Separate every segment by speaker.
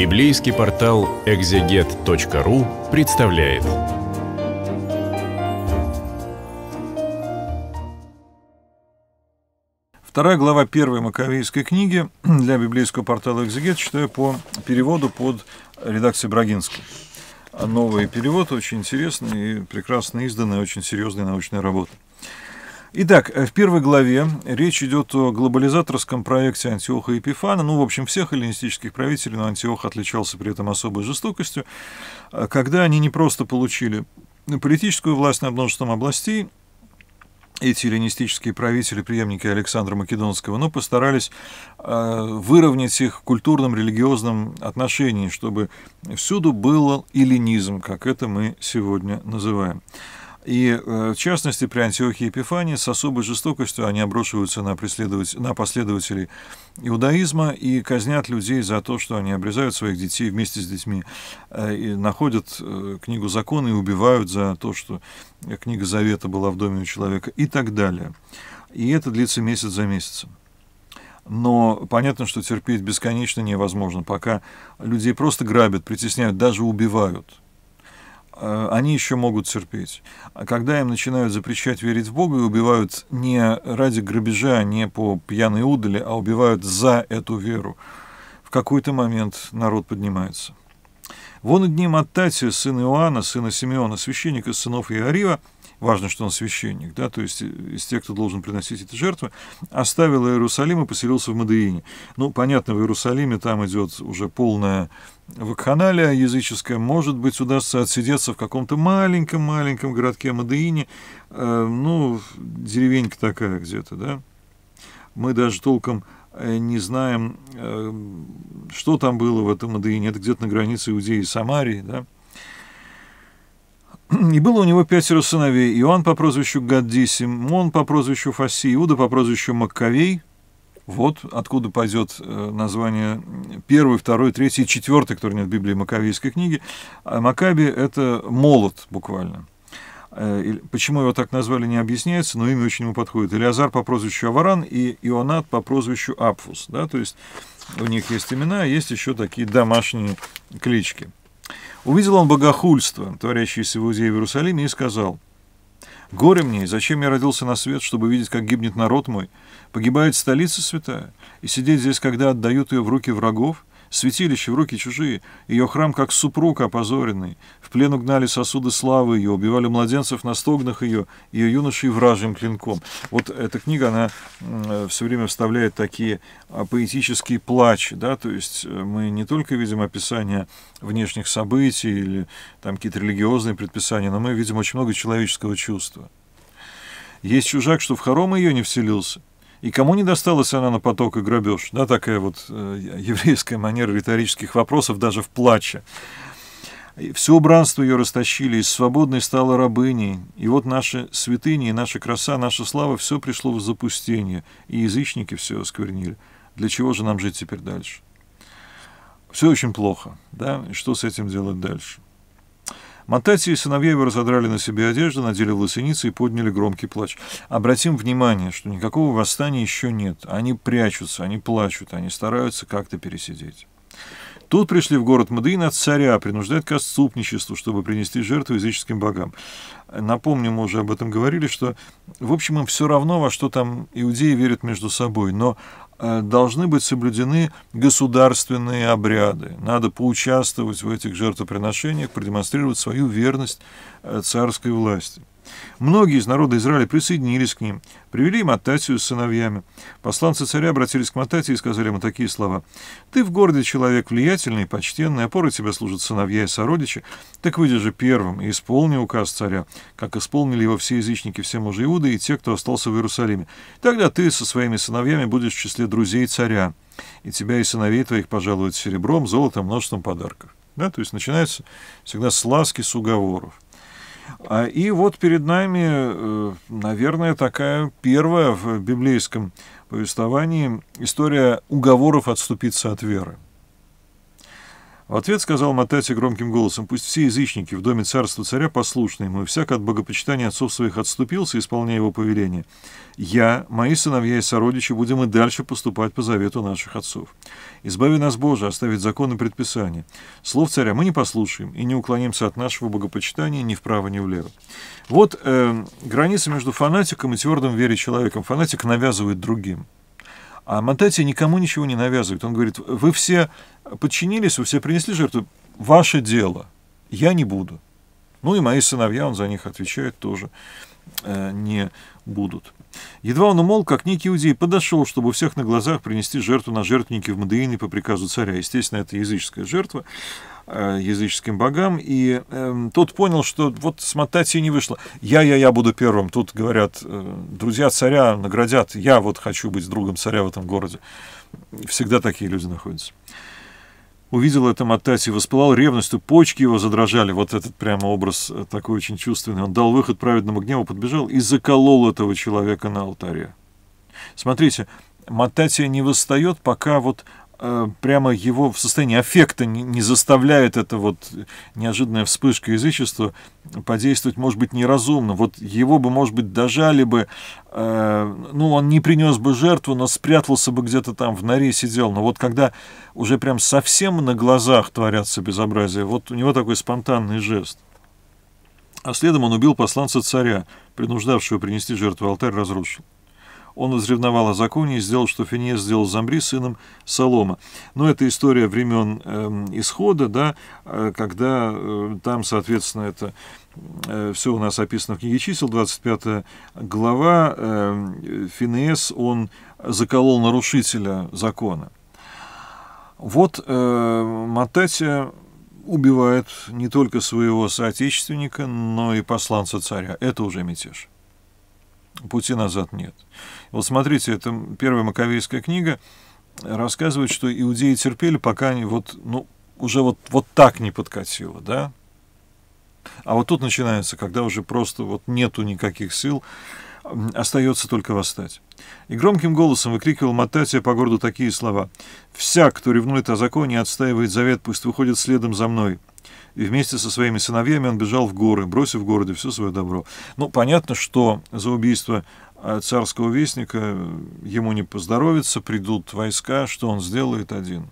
Speaker 1: Библейский портал экзегет.ру представляет. Вторая глава первой Маковейской книги для библейского портала «Экзегет» читаю по переводу под редакцией Брагинской. Новый перевод, очень интересный и прекрасно изданный, очень серьезная научная работа. Итак, э, в первой главе речь идет о глобализаторском проекте Антиоха Епифана, ну, в общем, всех эллинистических правителей, но Антиох отличался при этом особой жестокостью, э, когда они не просто получили политическую власть на множеством областей, эти эллинистические правители, преемники Александра Македонского, но постарались э, выровнять их в культурном, религиозном отношении, чтобы всюду был эллинизм, как это мы сегодня называем. И, э, в частности, при Антиохии и Эпифании с особой жестокостью они обрушиваются на, преследовать, на последователей иудаизма и казнят людей за то, что они обрезают своих детей вместе с детьми, э, и находят э, книгу закона и убивают за то, что книга завета была в доме у человека и так далее. И это длится месяц за месяцем. Но понятно, что терпеть бесконечно невозможно, пока людей просто грабят, притесняют, даже убивают – Э, они еще могут терпеть. А когда им начинают запрещать верить в Бога и убивают не ради грабежа, не по пьяной удали, а убивают за эту веру, в какой-то момент народ поднимается. Вон одним от Татия, сына Иоанна, сына Симеона, священника, сынов Иорива, важно, что он священник, да, то есть э, из тех, кто должен приносить эти жертвы, оставил Иерусалим и поселился в Мадеине. Ну, понятно, в Иерусалиме там идет уже полная вакханалия языческая, может быть, удастся отсидеться в каком-то маленьком-маленьком городке Мадеине, э, ну, деревенька такая где-то, да. Мы даже толком э, не знаем, э, что там было в этом Мадеине, это где-то на границе Иудеи и Самарии, да, И было у него пятеро сыновей. Иоанн по прозвищу Гаддисим, Мон по прозвищу Фаси, Иуда по прозвищу Маккавей. Вот откуда пойдет э, название первый, второй, третий четвертый, который нет в Библии Маковейской книги. А Макаби – это молот буквально. Э, почему его так назвали, не объясняется, но имя очень ему подходит. Илиазар по прозвищу Аваран и Ионат по прозвищу Апфус. Да? То есть у них есть имена, а есть еще такие домашние клички. Увидел он богохульство, творящееся в Иудее и Иерусалиме, и сказал, «Горе мне, зачем я родился на свет, чтобы видеть, как гибнет народ мой? Погибает столица святая, и сидеть здесь, когда отдают ее в руки врагов? святилище в руки чужие, ее храм как супруг опозоренный. В плен угнали сосуды славы ее, убивали младенцев на стогнах ее, ее юношей вражьим клинком. Вот эта книга, она все время вставляет такие а, поэтические плачи, да, то есть э, мы не только видим описание внешних событий или там какие-то религиозные предписания, но мы видим очень много человеческого чувства. Есть чужак, что в хором ее не вселился, и кому не досталась она на поток и грабеж? Да, такая вот э, еврейская манера риторических вопросов даже в плаче. все убранство ее растащили, и свободной стала рабыней. И вот наши святыни, и наша краса, наша слава, все пришло в запустение, и язычники все осквернили. Для чего же нам жить теперь дальше? Все очень плохо, да, и что с этим делать дальше? Матати и сыновья его разодрали на себе одежду, надели лосиницы и подняли громкий плач. Обратим внимание, что никакого восстания еще нет. Они прячутся, они плачут, они стараются как-то пересидеть. Тут пришли в город Мадеин от царя, принуждают к отступничеству, чтобы принести жертву языческим богам. Напомню, мы уже об этом говорили, что, в общем, им все равно, во что там иудеи верят между собой, но Э, должны быть соблюдены государственные обряды. Надо поучаствовать в этих жертвоприношениях, продемонстрировать свою верность э, царской власти. Многие из народа Израиля присоединились к ним, привели Мататию с сыновьями. Посланцы царя обратились к Мататии и сказали ему такие слова. «Ты в городе человек влиятельный и почтенный, опорой тебя служат сыновья и сородичи. Так выйди же первым и исполни указ царя, как исполнили его все язычники, все мужи Иуды и те, кто остался в Иерусалиме. Тогда ты со своими сыновьями будешь в числе друзей царя, и тебя и сыновей твоих пожалуют серебром, золотом, множеством подарков». Да, то есть начинается всегда с ласки, с уговоров. А И вот перед нами, э, наверное, такая первая в библейском повествовании история уговоров отступиться от веры. В а ответ сказал Матати громким голосом, «Пусть все язычники в доме царства царя послушны ему, и всяк от богопочитания отцов своих отступился, исполняя его повеление. Я, мои сыновья и сородичи будем и дальше поступать по завету наших отцов. Избави нас, Боже, оставить законы и предписания. Слов царя мы не послушаем и не уклонимся от нашего богопочитания ни вправо, ни влево». Вот э, граница между фанатиком и твердым вере человеком. Фанатик навязывает другим. А Монтати никому ничего не навязывает. Он говорит, вы все подчинились, вы все принесли жертву, ваше дело, я не буду. Ну и мои сыновья, он за них отвечает тоже, э, не будут. Едва он умолк, как некий иудей подошел, чтобы у всех на глазах принести жертву на жертвенники в Мадеине по приказу царя. Естественно, это языческая жертва э, языческим богам, и э, тот понял, что вот смотать и не вышло. Я-я-я буду первым. Тут говорят, э, друзья царя наградят, я вот хочу быть другом царя в этом городе. Всегда такие люди находятся увидел это Матаси, воспылал ревностью, почки его задрожали. Вот этот прямо образ э, такой очень чувственный. Он дал выход праведному гневу, подбежал и заколол этого человека на алтаре. Смотрите, Мататия не восстает, пока вот Э, прямо его в состоянии аффекта не, не заставляет эта вот неожиданная вспышка язычества подействовать, может быть, неразумно. Вот его бы, может быть, дожали бы, э, ну, он не принес бы жертву, но спрятался бы где-то там в норе сидел. Но вот когда уже прям совсем на глазах творятся безобразия, вот у него такой спонтанный жест. А следом он убил посланца царя, принуждавшего принести жертву, алтарь разрушил. Он возревновал о законе и сделал, что Финес сделал Замбри сыном Солома. Но это история времен э, исхода, да, э, когда э, там, соответственно, это э, все у нас описано в книге чисел, 25 глава. Э, Финес, он заколол нарушителя закона. Вот э, Мататя убивает не только своего соотечественника, но и посланца царя. Это уже мятеж пути назад нет. Вот смотрите, это первая Маковейская книга рассказывает, что иудеи терпели, пока они вот, ну, уже вот, вот так не подкатило, да? А вот тут начинается, когда уже просто вот нету никаких сил, остается только восстать. И громким голосом выкрикивал Мататия по городу такие слова. «Всяк, кто ревнует о законе и отстаивает завет, пусть выходит следом за мной и вместе со своими сыновьями он бежал в горы, бросив в городе все свое добро. Ну, понятно, что за убийство э, царского вестника э, ему не поздоровится, придут войска, что он сделает один.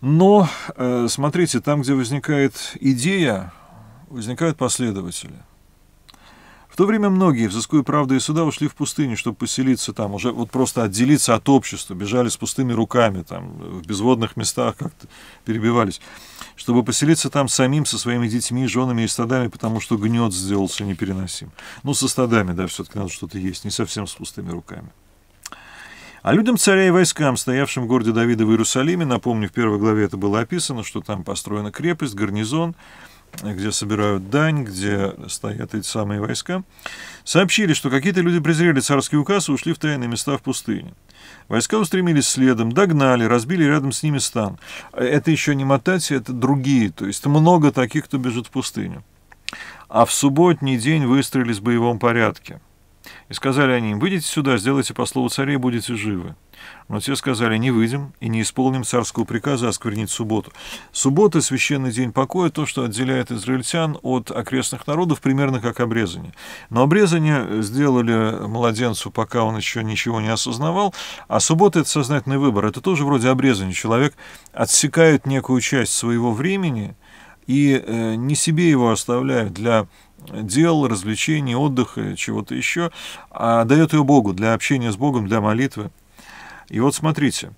Speaker 1: Но, э, смотрите, там, где возникает идея, возникают последователи – в то время многие, взыскуя правду и суда, ушли в пустыню, чтобы поселиться там, уже вот просто отделиться от общества, бежали с пустыми руками, там, в безводных местах как-то перебивались, чтобы поселиться там самим со своими детьми, женами и стадами, потому что гнет сделался непереносим. Ну, со стадами, да, все-таки надо что-то есть, не совсем с пустыми руками. А людям царя и войскам, стоявшим в городе Давида в Иерусалиме, напомню, в первой главе это было описано, что там построена крепость, гарнизон, гарнизон, где собирают дань, где стоят эти самые войска, сообщили, что какие-то люди презрели царский указ и ушли в тайные места в пустыне. Войска устремились следом, догнали, разбили рядом с ними стан. Это еще не Матати, это другие, то есть много таких, кто бежит в пустыню. А в субботний день выстроились в боевом порядке – и сказали они им, выйдите сюда, сделайте по слову царя и будете живы. Но те сказали, не выйдем и не исполним царского приказа осквернить субботу. Суббота – священный день покоя, то, что отделяет израильтян от окрестных народов, примерно как обрезание. Но обрезание сделали младенцу, пока он еще ничего не осознавал, а суббота – это сознательный выбор. Это тоже вроде обрезание. Человек отсекает некую часть своего времени – и э, не себе его оставляет для дел, развлечений, отдыха, чего-то еще, а дает ее Богу для общения с Богом, для молитвы. И вот смотрите,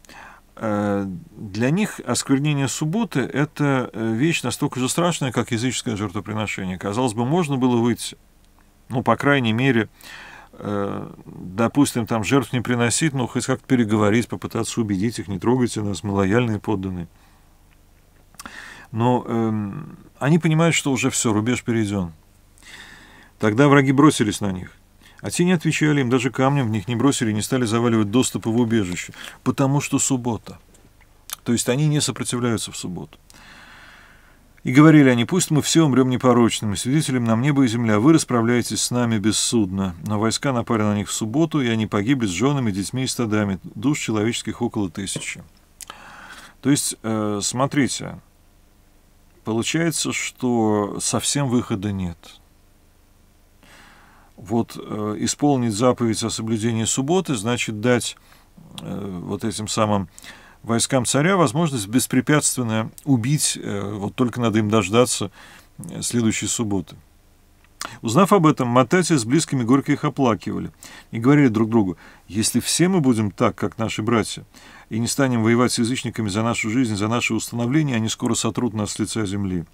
Speaker 1: э, для них осквернение субботы – это э, вещь настолько же страшная, как языческое жертвоприношение. Казалось бы, можно было выйти, ну, по крайней мере, допустим, там жертв не приносить, но хоть как-то переговорить, попытаться убедить их, не трогайте нас, мы лояльные подданные. Но эм, они понимают, что уже все, рубеж перейден. Тогда враги бросились на них. А те не отвечали им, даже камнем в них не бросили, не стали заваливать доступы в убежище, потому что суббота. То есть они не сопротивляются в субботу. И говорили они, пусть мы все умрем непорочными, свидетелем нам небо и земля, вы расправляетесь с нами бессудно. Но войска напали на них в субботу, и они погибли с женами, детьми и стадами, душ человеческих около тысячи. То есть, э, смотрите, получается, что совсем выхода нет. Вот э, исполнить заповедь о соблюдении субботы значит дать э, вот этим самым войскам царя возможность беспрепятственно убить, э, вот только надо им дождаться э, следующей субботы. Узнав об этом, Мататия с близкими горько их оплакивали и говорили друг другу, «Если все мы будем так, как наши братья, и не станем воевать с язычниками за нашу жизнь, за наше установление, они скоро сотрут нас с лица земли».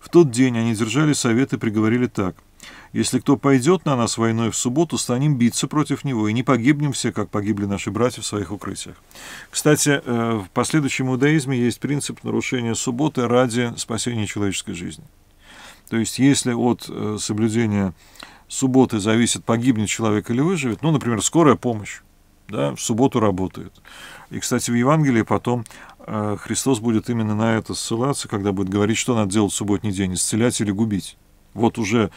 Speaker 1: В тот день они держали совет и приговорили так. «Если кто пойдет на нас войной в субботу, станем биться против него, и не погибнем все, как погибли наши братья в своих укрытиях». Кстати, э, в последующем иудаизме есть принцип нарушения субботы ради спасения человеческой жизни. То есть, если от э, соблюдения субботы зависит, погибнет человек или выживет, ну, например, скорая помощь, да, в субботу работает. И, кстати, в Евангелии потом э, Христос будет именно на это ссылаться, когда будет говорить, что надо делать в субботний день, исцелять или губить. Вот уже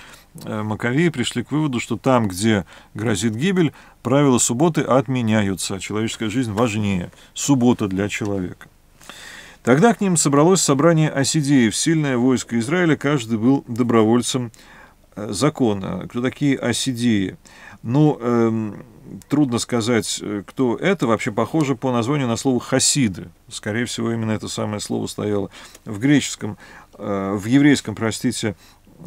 Speaker 1: э, Маковеи пришли к выводу, что там, где грозит гибель, правила субботы отменяются, а человеческая жизнь важнее. Суббота для человека. Тогда к ним собралось собрание осидеев, сильное войско Израиля, каждый был добровольцем э, закона. Кто такие осидеи? Ну, эм, трудно сказать, э, кто это. Вообще похоже по названию на слово «хасиды». Скорее всего, именно это самое слово стояло в греческом, э, в еврейском, простите,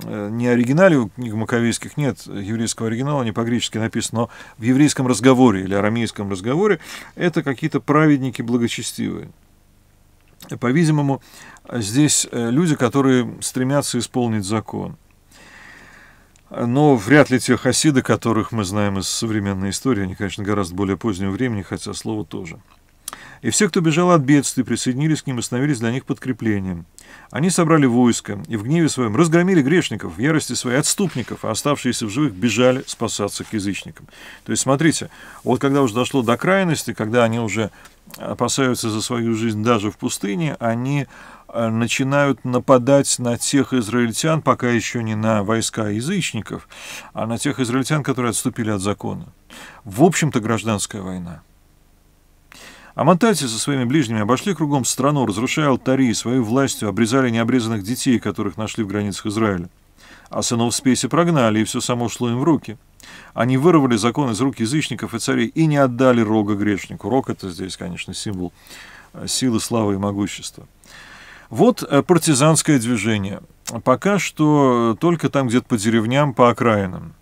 Speaker 1: э, не оригинале, у книг Маковейских нет еврейского оригинала, не по-гречески написано, но в еврейском разговоре или арамейском разговоре это какие-то праведники благочестивые. По-видимому, здесь э, люди, которые стремятся исполнить закон. Но вряд ли те хасиды, которых мы знаем из современной истории, они, конечно, гораздо более позднего времени, хотя слово тоже. И все, кто бежал от бедствий, присоединились к ним и становились для них подкреплением. Они собрали войско и в гневе своем разгромили грешников, в ярости своей отступников, а оставшиеся в живых бежали спасаться к язычникам. То есть, смотрите, вот когда уже дошло до крайности, когда они уже опасаются за свою жизнь даже в пустыне, они э, начинают нападать на тех израильтян, пока еще не на войска язычников, а на тех израильтян, которые отступили от закона. В общем-то, гражданская война. Амантальцы со своими ближними обошли кругом страну, разрушая алтари, свою властью обрезали необрезанных детей, которых нашли в границах Израиля. А сынов спеси прогнали, и все само шло им в руки – они вырвали закон из рук язычников и царей и не отдали рога грешнику. Рог – это здесь, конечно, символ э, силы, славы и могущества. Вот э, партизанское движение. Пока что э, только там, где-то по деревням, по окраинам.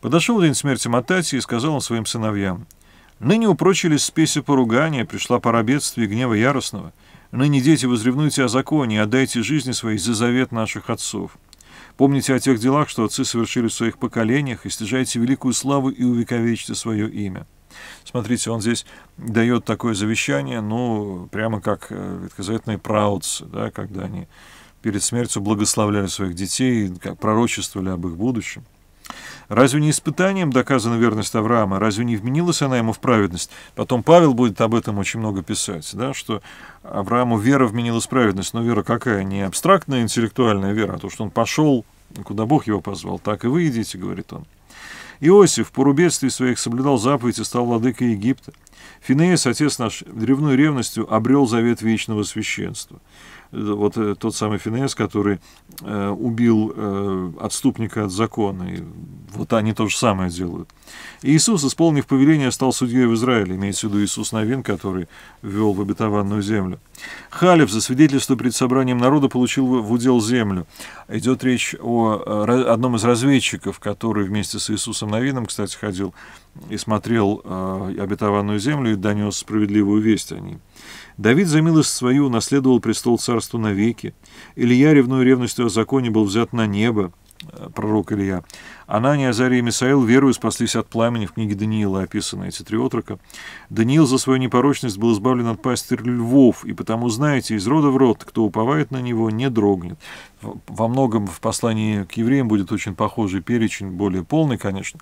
Speaker 1: Подошел день смерти Матати и сказал он своим сыновьям, «Ныне упрочились спеси поругания, пришла пора бедствия и гнева яростного. Ныне, дети, возревнуйте о законе и отдайте жизни свои за завет наших отцов. Помните о тех делах, что отцы совершили в своих поколениях, и стяжайте великую славу и увековечьте свое имя. Смотрите, он здесь дает такое завещание, ну, прямо как э, ветхозаветные праотцы, да, когда они перед смертью благословляли своих детей, как пророчествовали об их будущем. Разве не испытанием доказана верность Авраама? Разве не вменилась она ему в праведность? Потом Павел будет об этом очень много писать, да, что Аврааму вера вменилась в праведность. Но вера какая? Не абстрактная интеллектуальная вера, а то, что он пошел, куда Бог его позвал, так и вы идите, говорит он. Иосиф по рубедствии своих соблюдал заповедь и стал владыкой Египта. Финеес, отец наш, древной ревностью обрел завет вечного священства. Э, вот э, тот самый Финеес, который э, убил э, отступника от закона. И вот они то же самое делают. И Иисус, исполнив повеление, стал судьей в Израиле, имеется в виду Иисус Новин, который ввел в обетованную землю. Халев за свидетельство перед собранием народа получил в удел землю. Идет речь о э, одном из разведчиков, который вместе с Иисусом Новином, кстати, ходил и смотрел э, обетованную землю и донес справедливую весть о ней. Давид за милость свою наследовал престол царства навеки. Илья, ревную ревностью о законе, был взят на небо. Э, пророк Илья. Анания, Азария и Мисаил верою спаслись от пламени. В книге Даниила описаны эти три отрока. Даниил за свою непорочность был избавлен от пастырь львов, и потому знаете, из рода в род, кто уповает на него, не дрогнет. Во многом в послании к евреям будет очень похожий перечень, более полный, конечно,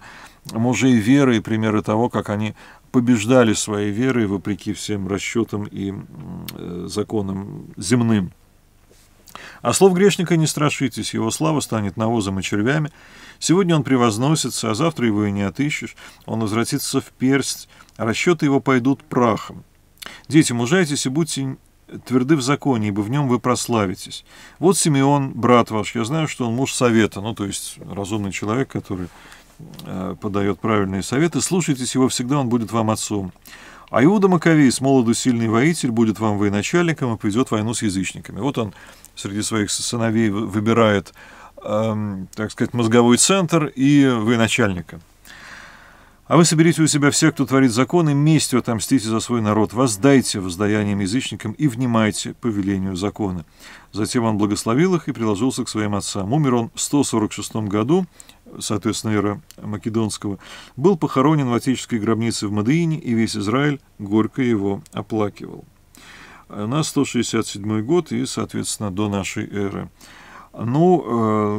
Speaker 1: мужей веры и примеры того, как они побеждали своей верой вопреки всем расчетам и э, законам земным. А слов грешника не страшитесь, его слава станет навозом и червями. Сегодня он превозносится, а завтра его и не отыщешь. Он возвратится в персть, а расчеты его пойдут прахом. Дети, мужайтесь и будьте тверды в законе, ибо в нем вы прославитесь. Вот Симеон, брат ваш, я знаю, что он муж совета, ну, то есть разумный человек, который э, подает правильные советы. Слушайтесь его всегда, он будет вам отцом. А Иуда Маковей, с молоду сильный воитель, будет вам военачальником и поведет войну с язычниками. Вот он среди своих сыновей выбирает, эм, так сказать, мозговой центр и военачальника. А вы соберите у себя всех, кто творит законы, местью отомстите за свой народ, воздайте воздаянием язычникам и внимайте повелению закона. Затем он благословил их и приложился к своим отцам. Умер он в 146 году соответственно, эра Македонского, был похоронен в отеческой гробнице в Мадеине, и весь Израиль горько его оплакивал. У нас 167 год и, соответственно, до нашей эры. Ну,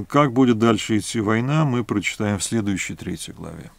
Speaker 1: э, как будет дальше идти война, мы прочитаем в следующей третьей главе.